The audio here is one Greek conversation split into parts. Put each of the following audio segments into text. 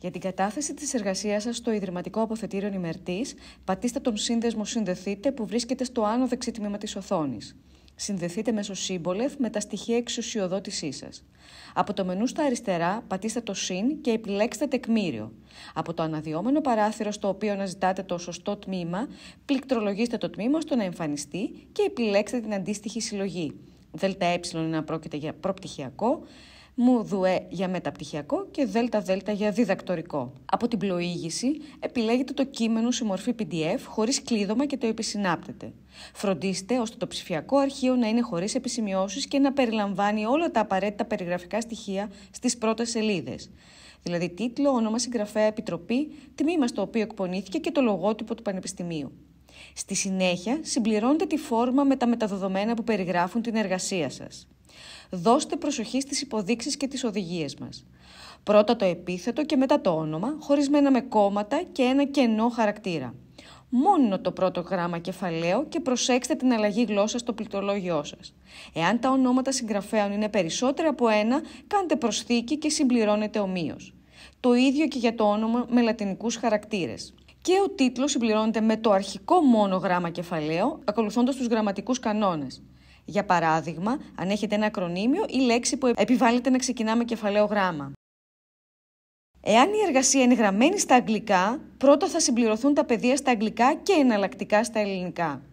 Για την κατάθεση της εργασίας σας στο Ιδρυματικό Αποθετήριο Νημερτής, πατήστε τον σύνδεσμο Συνδεθείτε που βρίσκεται στο άνω δεξί τμήμα της οθόνης. Συνδεθείτε μέσω Σύμπολεφ με τα στοιχεία εξουσιοδότησής σας. Από το μενού στα αριστερά πατήστε το Συν και επιλέξτε Τεκμήριο. Από το αναδυόμενο παράθυρο στο οποίο αναζητάτε το σωστό τμήμα, πληκτρολογήστε το τμήμα στο να εμφανιστεί και επιλέξτε την αντίστοιχη συλλογή. ΔΕΛΤΑ ε να πρόκειται για προπτυχιακό, μου δουέ για μεταπτυχιακό και ΔΕΛΤΑ-ΔΕΛΤΑ για διδακτορικό. Από την πλοήγηση επιλέγετε το κείμενο σε μορφή PDF χωρίς κλείδωμα και το επισυνάπτετε. Φροντίστε ώστε το ψηφιακό αρχείο να είναι χωρίς επισημειώσεις και να περιλαμβάνει όλα τα απαραίτητα περιγραφικά στοιχεία στις πρώτες σελίδες. Δηλαδή τίτλο, όνομα συγγραφέα, επιτροπή, τμήμα στο οποίο εκπονήθηκε και το λογότυπο του Πανεπιστημίου. Στη συνέχεια, συμπληρώνετε τη φόρμα με τα μεταδεδομένα που περιγράφουν την εργασία σας. Δώστε προσοχή στις υποδείξεις και τις οδηγίες μας. Πρώτα το επίθετο και μετά το όνομα, χωρισμένα με κόμματα και ένα κενό χαρακτήρα. Μόνο το πρώτο γράμμα κεφαλαίο και προσέξτε την αλλαγή γλώσσα στο πληκτρολόγιό σας. Εάν τα ονόματα συγγραφέων είναι περισσότερα από ένα, κάντε προσθήκη και συμπληρώνετε ομοίως. Το ίδιο και για το όνομα με λατινικούς χαρακτήρες. Και ο τίτλος συμπληρώνεται με το αρχικό μόνο γράμμα κεφαλαίο, ακολουθώντας τους γραμματικούς κανόνες. Για παράδειγμα, αν έχετε ένα ακρονίμιο ή λέξη που επιβάλλεται να ξεκινά με κεφαλαίο γράμμα. Εάν η εργασία είναι γραμμένη στα αγγλικά, πρώτα θα συμπληρωθούν τα πεδία στα αγγλικά και εναλλακτικά στα ελληνικά.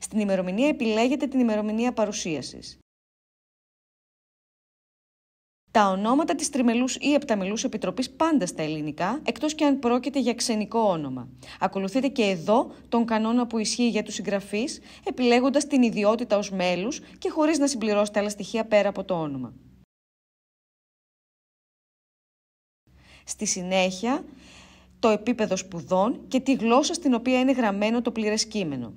Στην ημερομηνία επιλέγετε την ημερομηνία παρουσίασης τα ονόματα της τριμελούς ή επταμελούς επιτροπής πάντα στα ελληνικά, εκτός και αν πρόκειται για ξενικό όνομα. Ακολουθείτε και εδώ τον κανόνα που ισχύει για τους συγγραφείς, επιλέγοντας την ιδιότητα ως μέλους και χωρίς να συμπληρώσετε άλλα στοιχεία πέρα από το όνομα. Στη συνέχεια, το επίπεδο σπουδών και τη γλώσσα στην οποία είναι γραμμένο το πλήρες κείμενο.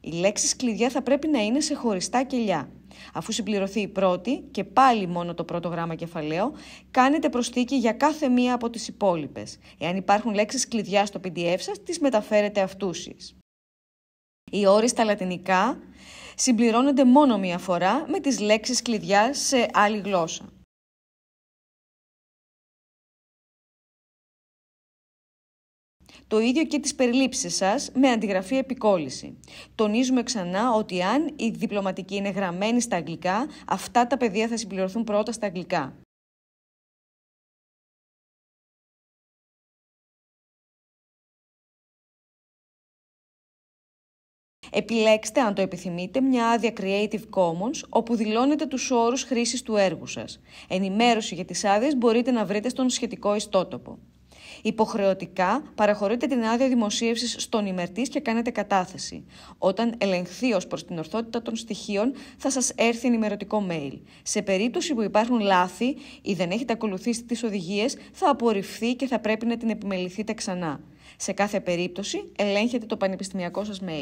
Οι λέξεις κλειδιά θα πρέπει να είναι σε χωριστά κελιά. Αφού συμπληρωθεί η πρώτη και πάλι μόνο το πρώτο γράμμα κεφαλαίο, κάνετε προσθήκη για κάθε μία από τις υπόλοιπες. Εάν υπάρχουν λέξεις κλειδιά στο PDF σας, τις μεταφέρετε αυτούσις. Οι όροι στα λατινικά συμπληρώνονται μόνο μία φορά με τις λέξεις κλειδιά σε άλλη γλώσσα. Το ίδιο και τις περιλήψεις σας με αντιγραφή επικόλυση. Τονίζουμε ξανά ότι αν η διπλωματική είναι γραμμένη στα αγγλικά, αυτά τα πεδία θα συμπληρωθούν πρώτα στα αγγλικά. Επιλέξτε, αν το επιθυμείτε, μια άδεια Creative Commons όπου δηλώνετε τους όρους χρήσης του έργου σας. Ενημέρωση για τις άδειες μπορείτε να βρείτε στον σχετικό ιστότοπο. Υποχρεωτικά παραχωρείτε την άδεια δημοσίευσης στον ημερτής και κάνετε κατάθεση. Όταν ελεγχθεί ως προς την ορθότητα των στοιχείων, θα σας έρθει ενημερωτικό mail. Σε περίπτωση που υπάρχουν λάθη ή δεν έχετε ακολουθήσει τις οδηγίες, θα απορριφθεί και θα πρέπει να την επιμεληθείτε ξανά. Σε κάθε περίπτωση, ελέγχετε το πανεπιστημιακό σας mail.